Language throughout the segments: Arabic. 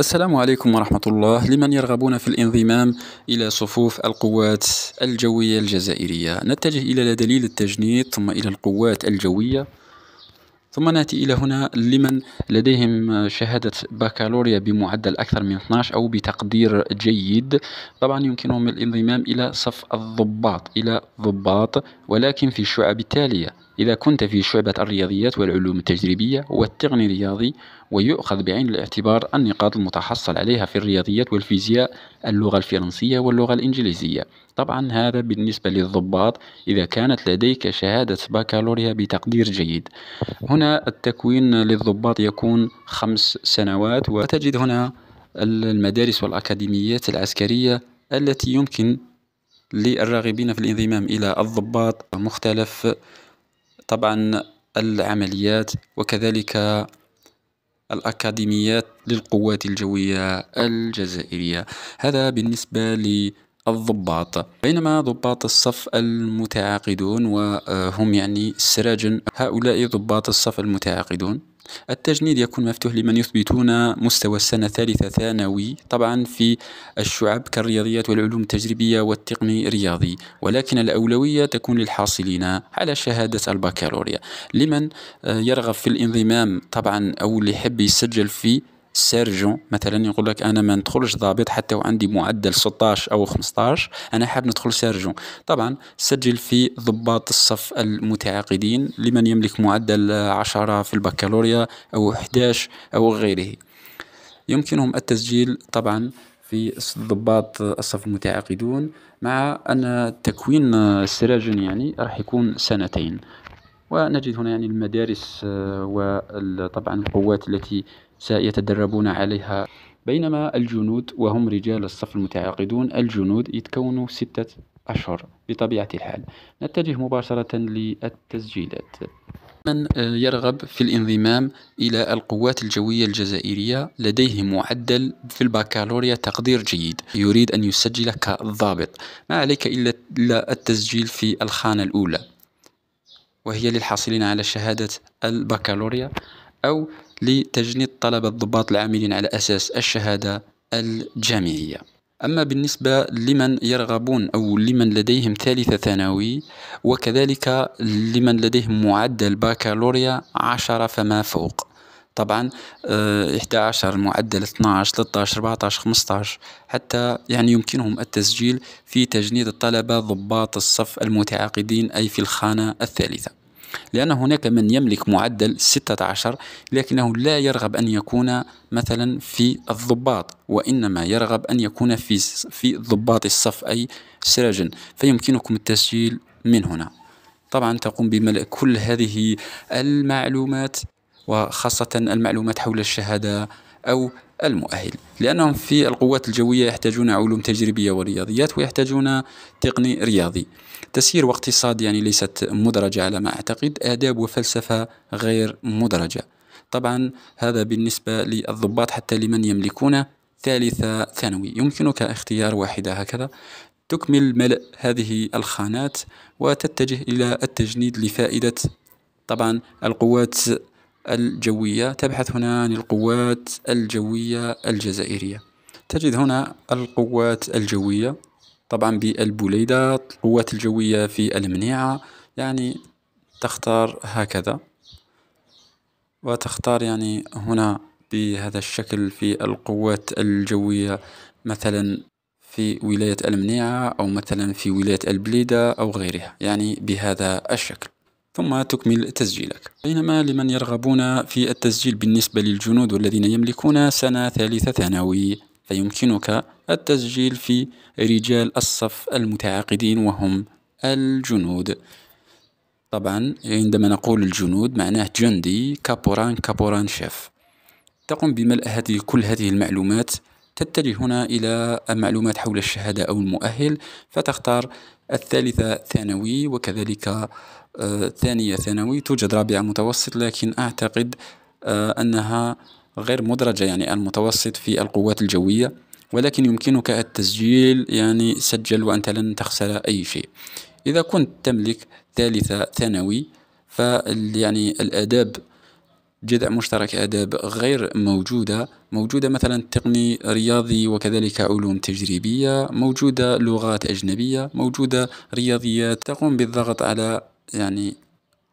السلام عليكم ورحمة الله لمن يرغبون في الانضمام إلى صفوف القوات الجوية الجزائرية نتجه إلى دليل التجنيد ثم إلى القوات الجوية ثم نأتي إلى هنا لمن لديهم شهادة بكالوريا بمعدل أكثر من 12 أو بتقدير جيد طبعا يمكنهم الانضمام إلى صف الضباط إلى ضباط ولكن في الشعب التالية إذا كنت في شعبة الرياضيات والعلوم التجريبية والتقني الرياضي ويؤخذ بعين الاعتبار النقاط المتحصل عليها في الرياضيات والفيزياء اللغة الفرنسية واللغة الإنجليزية طبعا هذا بالنسبة للضباط إذا كانت لديك شهادة بكالوريا بتقدير جيد هنا التكوين للضباط يكون خمس سنوات وتجد هنا المدارس والأكاديميات العسكرية التي يمكن للراغبين في الانضمام إلى الضباط مختلف طبعا العمليات وكذلك الأكاديميات للقوات الجوية الجزائرية هذا بالنسبة ل الضباط بينما ضباط الصف المتعاقدون وهم آه، يعني سراج هؤلاء ضباط الصف المتعاقدون التجنيد يكون مفتوح لمن يثبتون مستوى السنة الثالثة ثانوي طبعا في الشعب كالرياضيات والعلوم التجريبية والتقني الرياضي ولكن الأولوية تكون للحاصلين على شهادة البكالوريا لمن آه، يرغب في الانضمام طبعا أو اللي يحب يسجل في السيرجون مثلا يقول لك انا ما ندخلش ضابط حتى وعندي معدل 16 او 15 انا حاب ندخل سيرجون طبعا سجل في ضباط الصف المتعاقدين لمن يملك معدل 10 في البكالوريا او 11 او غيره يمكنهم التسجيل طبعا في ضباط الصف المتعاقدون مع أن تكوين السراجون يعني راح يكون سنتين ونجد هنا يعني المدارس آه، وطبعا القوات التي سيتدربون عليها بينما الجنود وهم رجال الصف المتعاقدون الجنود يتكونوا ستة أشهر بطبيعة الحال نتجه مباشرة للتسجيلات من يرغب في الانضمام إلى القوات الجوية الجزائرية لديه معدل في الباكالوريا تقدير جيد يريد أن يسجل كضابط ما عليك إلا التسجيل في الخانة الأولى وهي للحاصلين على شهادة البكالوريا أو لتجنيد طلبة الضباط العاملين على أساس الشهادة الجامعية أما بالنسبة لمن يرغبون أو لمن لديهم ثالثة ثانوي وكذلك لمن لديهم معدل بكالوريا عشرة فما فوق طبعا 11 آه، معدل 12 13 14 15 حتى يعني يمكنهم التسجيل في تجنيد الطلبة ضباط الصف المتعاقدين أي في الخانة الثالثة لأن هناك من يملك معدل 16 لكنه لا يرغب أن يكون مثلا في الضباط وإنما يرغب أن يكون في في ضباط الصف أي سراجا فيمكنكم التسجيل من هنا طبعا تقوم بملء كل هذه المعلومات وخاصة المعلومات حول الشهادة أو المؤهل لأنهم في القوات الجوية يحتاجون علوم تجريبية ورياضيات ويحتاجون تقني رياضي تسيير واقتصاد يعني ليست مدرجة على ما أعتقد آداب وفلسفة غير مدرجة طبعا هذا بالنسبة للضباط حتى لمن يملكون ثالثة ثانوي يمكنك اختيار واحدة هكذا تكمل ملء هذه الخانات وتتجه إلى التجنيد لفائدة طبعا القوات الجوية تبحث هنا عن القوات الجوية الجزائرية تجد هنا القوات الجوية طبعا بالبوليدات القوات الجوية في المنيعة يعني تختار هكذا وتختار يعني هنا بهذا الشكل في القوات الجوية مثلا في ولاية المنيعة أو مثلا في ولاية البليدة أو غيرها يعني بهذا الشكل ثم تكمل تسجيلك بينما لمن يرغبون في التسجيل بالنسبة للجنود والذين يملكون سنة ثالثة ثانوي فيمكنك التسجيل في رجال الصف المتعاقدين وهم الجنود طبعا عندما نقول الجنود معناه جندي كابوران كابوران شيف تقوم بملء هذه كل هذه المعلومات تتجه هنا إلى المعلومات حول الشهادة أو المؤهل فتختار الثالثة ثانوي وكذلك آه، ثانية ثانوي توجد رابعة متوسط لكن أعتقد آه، أنها غير مدرجة يعني المتوسط في القوات الجوية ولكن يمكنك التسجيل يعني سجل وأنت لن تخسر أي شيء إذا كنت تملك ثالثة ثانوي يعني الآداب جذع مشترك آداب غير موجودة موجودة مثلا تقني رياضي وكذلك علوم تجريبية موجودة لغات أجنبية موجودة رياضيات تقوم بالضغط على يعني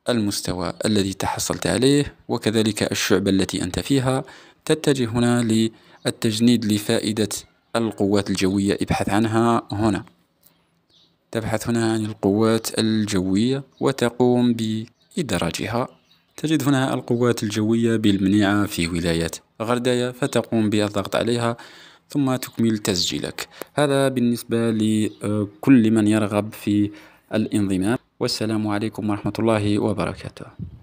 المستوى الذي تحصلت عليه وكذلك الشعبة التي أنت فيها تتجه هنا للتجنيد لفائدة القوات الجوية ابحث عنها هنا تبحث هنا عن القوات الجوية وتقوم بإدراجها تجد هنا القوات الجوية بالمنيعة في ولاية غردايا فتقوم بالضغط عليها ثم تكمل تسجيلك هذا بالنسبة لكل من يرغب في الانضمام والسلام عليكم ورحمة الله وبركاته